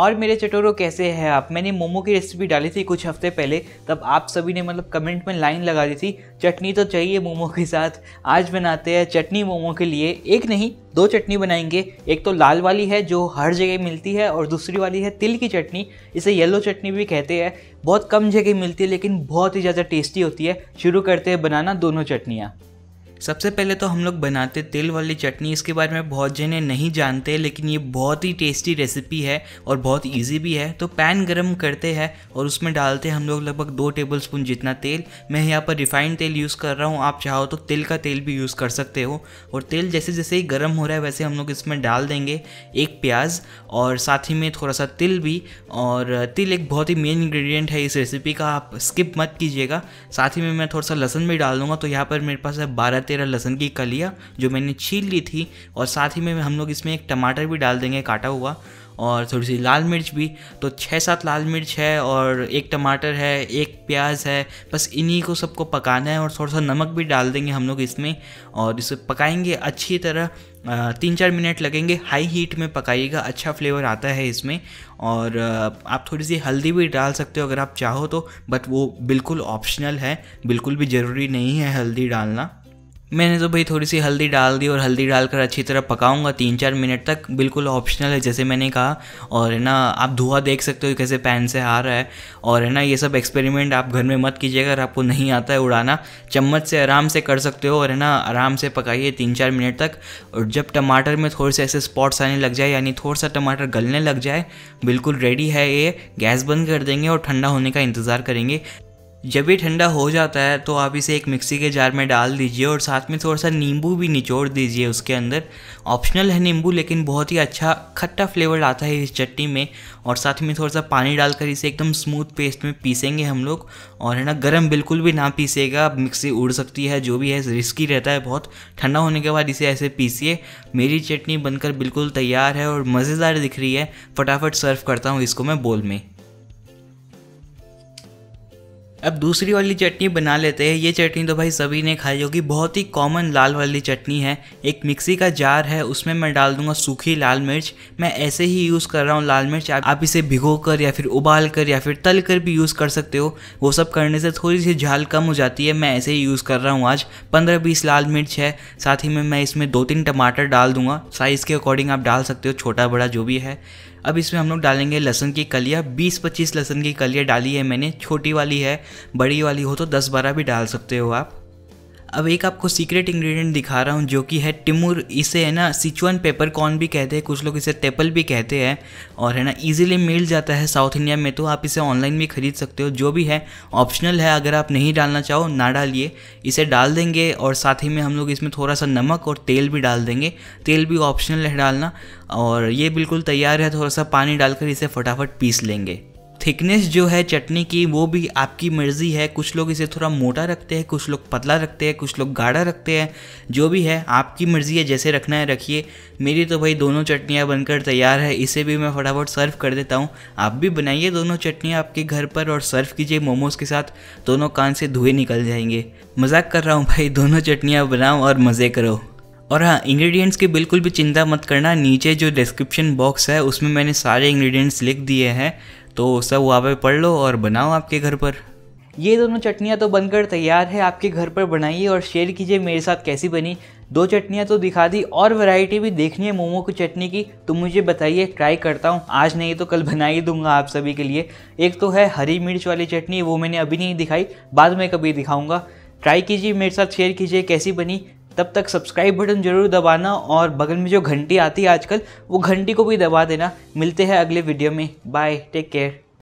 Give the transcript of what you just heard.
और मेरे चटोरों कैसे हैं आप मैंने मोमो की रेसिपी डाली थी कुछ हफ्ते पहले तब आप सभी ने मतलब कमेंट में लाइन लगा दी थी चटनी तो चाहिए मोमो के साथ आज बनाते हैं चटनी मोमो के लिए एक नहीं दो चटनी बनाएंगे एक तो लाल वाली है जो हर जगह मिलती है और दूसरी वाली है तिल की चटनी इसे येलो चटनी भी कहते हैं बहुत कम जगह मिलती है लेकिन बहुत ही ज़्यादा टेस्टी होती है शुरू करते हैं बनाना दोनों चटनियाँ सबसे पहले तो हम लोग बनाते तेल वाली चटनी इसके बारे में बहुत जने नहीं जानते लेकिन ये बहुत ही टेस्टी रेसिपी है और बहुत इजी भी है तो पैन गरम करते हैं और उसमें डालते हैं हम लोग लगभग दो टेबल स्पून जितना तेल मैं यहाँ पर रिफाइंड तेल यूज़ कर रहा हूँ आप चाहो तो तिल का तेल भी यूज़ कर सकते हो और तेल जैसे जैसे ही गर्म हो रहा है वैसे हम लोग इसमें डाल देंगे एक प्याज और साथ ही में थोड़ा सा तिल भी और तिल एक बहुत ही मेन इन्ग्रीडियंट है इस रेसिपी का आप स्किप मत कीजिएगा साथ ही में मैं थोड़ा सा लहसुन भी डाल दूँगा तो यहाँ पर मेरे पास है बारह तेरह लहसुन की कलियाँ जो मैंने छील ली थी और साथ ही में हम लोग इसमें एक टमाटर भी डाल देंगे काटा हुआ और थोड़ी सी लाल मिर्च भी तो छः सात लाल मिर्च है और एक टमाटर है एक प्याज है बस इन्हीं को सबको पकाना है और थोड़ा सा नमक भी डाल देंगे हम लोग इसमें और इसे पकाएंगे अच्छी तरह तीन चार मिनट लगेंगे हाई हीट में पकाइएगा अच्छा फ्लेवर आता है इसमें और आप थोड़ी सी हल्दी भी डाल सकते हो अगर आप चाहो तो बट वो बिल्कुल ऑप्शनल है बिल्कुल भी ज़रूरी नहीं है हल्दी डालना मैंने तो भाई थोड़ी सी हल्दी डाल दी और हल्दी डालकर अच्छी तरह पकाऊंगा तीन चार मिनट तक बिल्कुल ऑप्शनल है जैसे मैंने कहा और है ना आप धुआं देख सकते हो कैसे पैन से आ रहा है और है ना ये सब एक्सपेरिमेंट आप घर में मत कीजिएगा अगर आपको नहीं आता है उड़ाना चम्मच से आराम से कर सकते हो और है ना आराम से पकाइए तीन चार मिनट तक और जब टमाटर में थोड़े से ऐसे स्पॉट्स आने लग जाए यानी थोड़ा सा टमाटर गलने लग जाए बिल्कुल रेडी है ये गैस बंद कर देंगे और ठंडा होने का इंतज़ार करेंगे जब ये ठंडा हो जाता है तो आप इसे एक मिक्सी के जार में डाल दीजिए और साथ में थोड़ा सा नींबू भी निचोड़ दीजिए उसके अंदर ऑप्शनल है नींबू लेकिन बहुत ही अच्छा खट्टा फ्लेवर आता है इस चटनी में और साथ में थोड़ा सा पानी डालकर इसे एकदम स्मूथ पेस्ट में पीसेंगे हम लोग और है ना गर्म बिल्कुल भी ना पीसेगा मिक्सी उड़ सकती है जो भी है रिस्की रहता है बहुत ठंडा होने के बाद इसे ऐसे पीसिए मेरी चटनी बनकर बिल्कुल तैयार है और मज़ेदार दिख रही है फटाफट सर्व करता हूँ इसको मैं बोल में अब दूसरी वाली चटनी बना लेते हैं ये चटनी तो भाई सभी ने खाई होगी बहुत ही कॉमन लाल वाली चटनी है एक मिक्सी का जार है उसमें मैं डाल दूंगा सूखी लाल मिर्च मैं ऐसे ही यूज़ कर रहा हूँ लाल मिर्च आप, इसे भिगो कर या फिर उबाल कर या फिर तल कर भी यूज़ कर सकते हो वो सब करने से थोड़ी सी झाल कम हो जाती है मैं ऐसे ही यूज़ कर रहा हूँ आज पंद्रह बीस लाल मिर्च है साथ ही में मैं इसमें दो तीन टमाटर डाल दूंगा साइज़ के अकॉर्डिंग आप डाल सकते हो छोटा बड़ा जो भी है अब इसमें हम लोग डालेंगे लहसुन की कलियाँ 20-25 लहसुन की कलियाँ डाली है मैंने छोटी वाली है बड़ी वाली हो तो 10-12 भी डाल सकते हो आप अब एक आपको सीक्रेट इंग्रेडिएंट दिखा रहा हूँ जो कि है टिमूर इसे है ना सिचुअन पेपर कॉर्न भी कहते हैं कुछ लोग इसे टेपल भी कहते हैं और है ना इजीली मिल जाता है साउथ इंडिया में तो आप इसे ऑनलाइन भी खरीद सकते हो जो भी है ऑप्शनल है अगर आप नहीं डालना चाहो ना डालिए इसे डाल देंगे और साथ ही में हम लोग इसमें थोड़ा सा नमक और तेल भी डाल देंगे तेल भी ऑप्शनल है डालना और ये बिल्कुल तैयार है थोड़ा सा पानी डालकर इसे फटाफट पीस लेंगे थिकनेस जो है चटनी की वो भी आपकी मर्ज़ी है कुछ लोग इसे थोड़ा मोटा रखते हैं कुछ लोग पतला रखते हैं कुछ लोग गाढ़ा रखते हैं जो भी है आपकी मर्ज़ी है जैसे रखना है रखिए मेरी तो भाई दोनों चटनियाँ बनकर तैयार है इसे भी मैं फटाफट सर्व कर देता हूँ आप भी बनाइए दोनों चटनियाँ आपके घर पर और सर्व कीजिए मोमोज़ के साथ दोनों कान से धुएँ निकल जाएंगे मजाक कर रहा हूँ भाई दोनों चटनियाँ बनाओ और मज़े करो और हाँ इंग्रेडिएंट्स की बिल्कुल भी चिंता मत करना नीचे जो डिस्क्रिप्शन बॉक्स है उसमें मैंने सारे इंग्रेडिएंट्स लिख दिए हैं तो सब वहाँ पे पढ़ लो और बनाओ आपके घर पर ये दोनों चटनियाँ तो बनकर तैयार है आपके घर पर बनाइए और शेयर कीजिए मेरे साथ कैसी बनी दो चटनियाँ तो दिखा दी और वैरायटी भी देखनी है मोमो की चटनी की तो मुझे बताइए ट्राई करता हूँ आज नहीं तो कल बना ही दूंगा आप सभी के लिए एक तो है हरी मिर्च वाली चटनी वो मैंने अभी नहीं दिखाई बाद में कभी दिखाऊंगा ट्राई कीजिए मेरे साथ शेयर कीजिए कैसी बनी तब तक सब्सक्राइब बटन जरूर दबाना और बगल में जो घंटी आती है आजकल वो घंटी को भी दबा देना मिलते हैं अगले वीडियो में बाय टेक केयर